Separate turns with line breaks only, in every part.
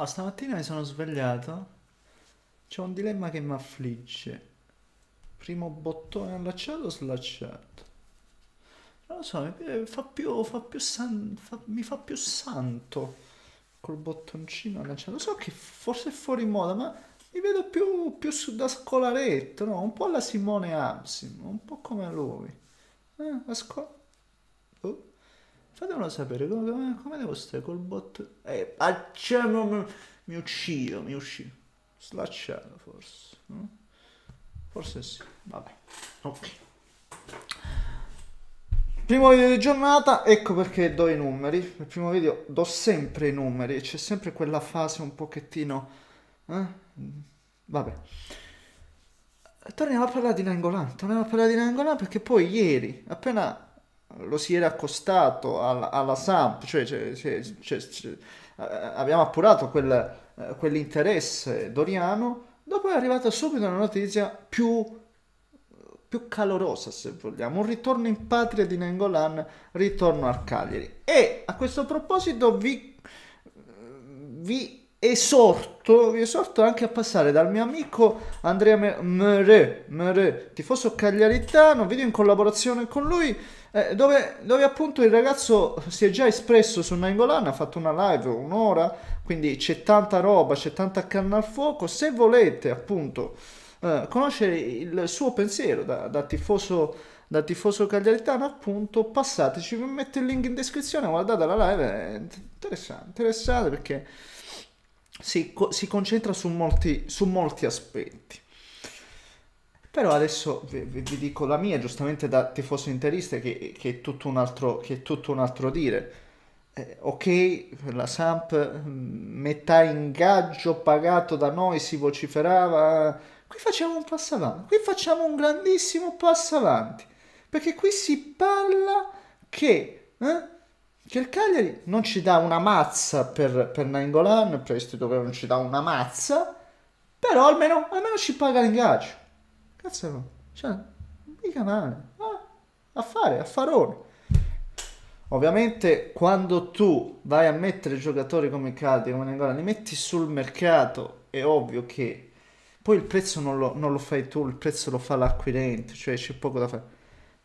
Oh, stamattina mi sono svegliato. C'è un dilemma che mi affligge. Primo bottone allacciato o slacciato? Non lo so, mi fa più, fa più, san, fa, mi fa più santo col bottoncino allacciato. So che forse è fuori moda, ma mi vedo più, più su, da scolaretto, no? Un po' alla Simone Absim, un po' come lui. Eh, la scola... Oh fatemelo sapere come, come devo stare col bot eh, mi uccido mi uccido slacciato forse no? forse sì vabbè ok primo video di giornata ecco perché do i numeri nel primo video do sempre i numeri c'è sempre quella fase un pochettino eh? vabbè torniamo a parlare di Nangolan torniamo a parlare di Nangolan perché poi ieri appena lo si era accostato alla, alla Samp, cioè, cioè, cioè, cioè abbiamo appurato quel, quell'interesse doriano, dopo è arrivata subito una notizia più, più, calorosa, se vogliamo, un ritorno in patria di Nengolan, ritorno al Cagliari. E a questo proposito vi, vi esorto, vi esorto anche a passare dal mio amico Andrea Mere, Mere tifoso cagliaritano, video in collaborazione con lui, eh, dove, dove, appunto il ragazzo si è già espresso su Nangolan, ha fatto una live un'ora, quindi c'è tanta roba, c'è tanta canna al fuoco, se volete appunto eh, conoscere il suo pensiero da, da tifoso da tifoso cagliaritano appunto passateci vi metto il link in descrizione guardate la live è interessante, interessante perché si, si concentra su molti, su molti, aspetti. Però adesso vi, vi, dico la mia, giustamente da tifoso interista, che, che, è, tutto un altro, che è tutto un altro dire. Eh, ok, la Samp, mm, metà ingaggio pagato da noi, si vociferava. Qui facciamo un passo avanti, qui facciamo un grandissimo passo avanti. Perché qui si parla che... Eh, che il Cagliari non ci dà una mazza per, per Nangolan, prestito che non ci dà una mazza, però almeno, almeno ci paga l'ingaggio. Cazzo no, cioè, mica male, ah, affare, affarone. Ovviamente quando tu vai a mettere giocatori come Cagliari, come Nangolan, li metti sul mercato, è ovvio che poi il prezzo non lo, non lo fai tu, il prezzo lo fa l'acquirente, cioè c'è poco da fare.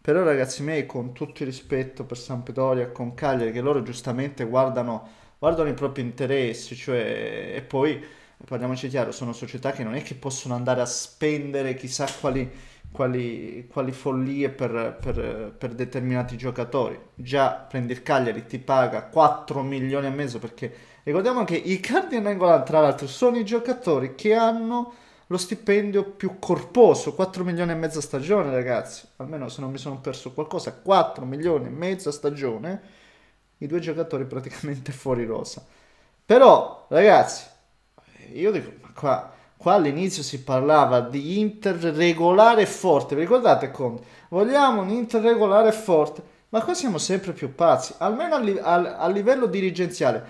Però ragazzi miei, con tutto il rispetto per Sampdoria e con Cagliari, che loro giustamente guardano, guardano i propri interessi, cioè, e poi, parliamoci chiaro, sono società che non è che possono andare a spendere chissà quali, quali, quali follie per, per, per determinati giocatori. Già prendi il Cagliari, ti paga 4 milioni e mezzo, perché ricordiamo che i Cardi e Nangolan, tra l'altro, sono i giocatori che hanno lo stipendio più corposo, 4 milioni e mezzo a stagione ragazzi, almeno se non mi sono perso qualcosa, 4 milioni e mezzo a stagione, i due giocatori praticamente fuori rosa. Però ragazzi, io dico, ma qua, qua all'inizio si parlava di Inter regolare e forte, vi ricordate Conte? Vogliamo un Inter regolare e forte. Ma qua siamo sempre più pazzi, almeno a, li- a-, a livello dirigenziale.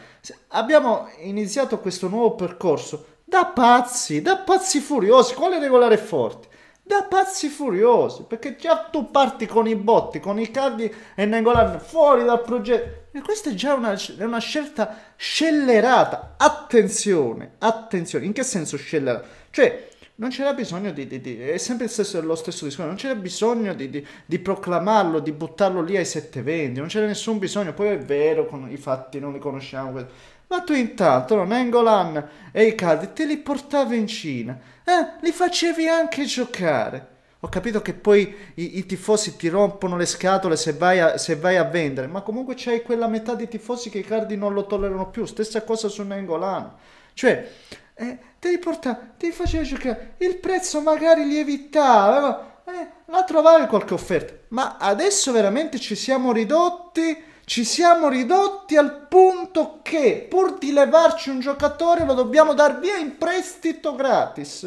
Abbiamo iniziato questo nuovo percorso da pazzi, da pazzi furiosi, quale regolare forte? Da pazzi furiosi, perché già tu parti con i botti, con i cardi e Nengolan fuori dal progetto. E questa è già una, è una scelta scellerata. Attenzione, attenzione, in che senso scellerata? Cioè, non c'era bisogno di, di, di, è sempre lo stesso discorso, non c'era bisogno di, di, proclamarlo, di buttarlo lì ai 720, non c'era nessun bisogno, poi è vero, con, i fatti non li conosciamo, ma tu intanto, Nengolan e i Cardi te li portavi in Cina, eh? Li facevi anche giocare. Ho capito che poi i, i tifosi ti rompono le scatole se vai, a, se vai, a, vendere, ma comunque c'hai quella metà di tifosi che i Cardi non lo tollerano più. Stessa cosa su Nengolan. Cioè, eh, te li portavi, te li facevi giocare, il prezzo magari lievitava, evitava, eh, la trovavi qualche offerta. Ma adesso veramente ci siamo ridotti ci siamo ridotti al punto che pur di levarci un giocatore lo dobbiamo dar via in prestito gratis.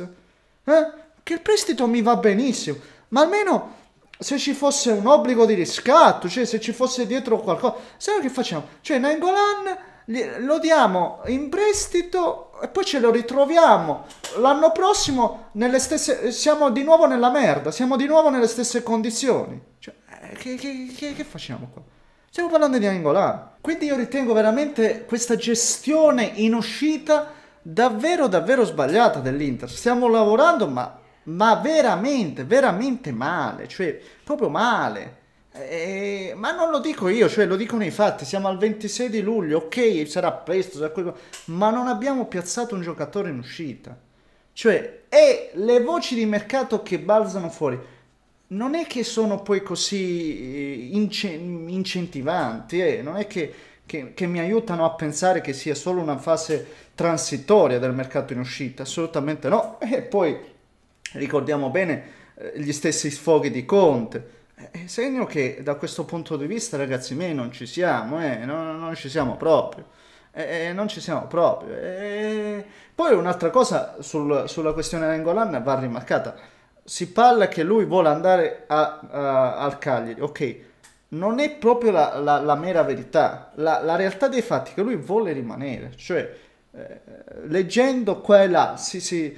Eh? Che il prestito mi va benissimo, ma almeno se ci fosse un obbligo di riscatto, cioè se ci fosse dietro qualcosa, se che facciamo? Cioè Nangolan lo diamo in prestito e poi ce lo ritroviamo l'anno prossimo nelle stesse siamo di nuovo nella merda, siamo di nuovo nelle stesse condizioni. Cioè, eh, che, che, che, che facciamo qua? Stiamo parlando di Angola. Quindi io ritengo veramente questa gestione in uscita davvero davvero sbagliata dell'Inter. Stiamo lavorando ma, ma veramente, veramente male, cioè proprio male. E, ma non lo dico io, cioè lo dicono i fatti, siamo al 26 di luglio, ok sarà presto, sarà quello, ma non abbiamo piazzato un giocatore in uscita. Cioè, è le voci di mercato che balzano fuori non è che sono poi così eh, incentivanti, eh? non è che, che, che, mi aiutano a pensare che sia solo una fase transitoria del mercato in uscita, assolutamente no. E poi ricordiamo bene eh, gli stessi sfoghi di Conte. Eh, è segno che da questo punto di vista, ragazzi miei, non ci siamo, eh? non, non, ci siamo proprio. Eh, non ci siamo proprio. Poi un'altra cosa sul, sulla questione Rengolan va rimarcata si parla che lui vuole andare a, a, al Cagliari, ok, non è proprio la, la, la mera verità, la, la, realtà dei fatti è che lui vuole rimanere, cioè eh, leggendo qua e là, si, si,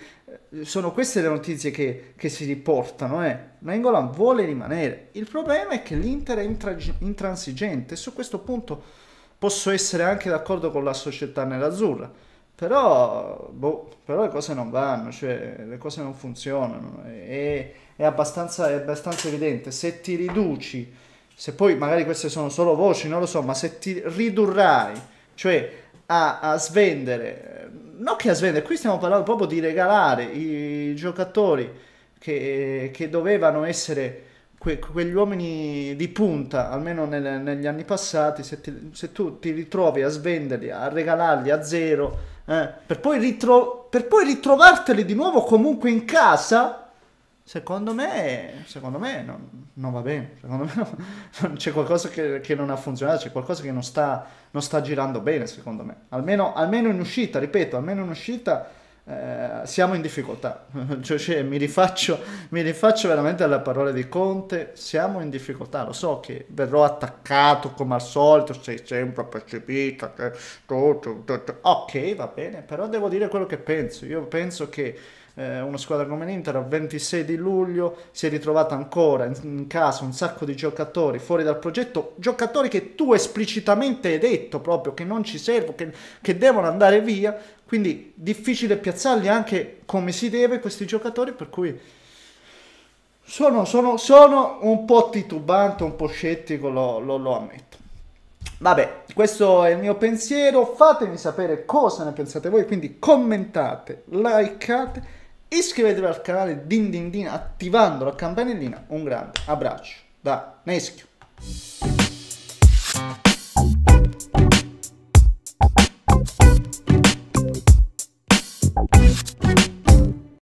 sono queste le notizie che, che si riportano, eh. Nangolan vuole rimanere, il problema è che l'Inter è intrag- intransigente su questo punto posso essere anche d'accordo con la società nell'azzurra, però, boh, però, le cose non vanno, cioè le cose non funzionano, è, è, abbastanza, è abbastanza evidente. Se ti riduci, se poi magari queste sono solo voci, non lo so, ma se ti ridurrai, cioè a, a svendere, non che a svendere, qui stiamo parlando proprio di regalare i giocatori che, che dovevano essere que, quegli uomini di punta, almeno nel, negli anni passati, se, ti, se tu ti ritrovi a svenderli, a regalarli a zero, eh, per, poi ritro- per poi ritrovarteli di nuovo comunque in casa secondo me, secondo me non, non, va bene. Secondo me non, c'è qualcosa che, che, non ha funzionato, c'è qualcosa che non sta, sta girando bene, secondo me. Almeno, almeno, in uscita, ripeto, almeno in uscita eh, siamo in difficoltà. Cioè, cioè, mi, rifaccio, mi, rifaccio, veramente alle parole di Conte, siamo in difficoltà. Lo so che verrò attaccato come al solito, sei sempre percepito, che... ok, va bene, però devo dire quello che penso. Io penso che eh, una squadra come l'Inter al 26 di luglio si è ritrovata ancora in, in casa un sacco di giocatori fuori dal progetto, giocatori che tu esplicitamente hai detto proprio che non ci servono, che, che devono andare via, quindi difficile piazzarli anche come si deve questi giocatori, per cui sono, sono, sono un po' titubante, un po' scettico, lo, lo, lo ammetto. Vabbè, questo è il mio pensiero, fatemi sapere cosa ne pensate voi, quindi commentate, likeate, iscrivetevi al canale Din Din Din attivando la campanellina. Un grande abbraccio da Neschio.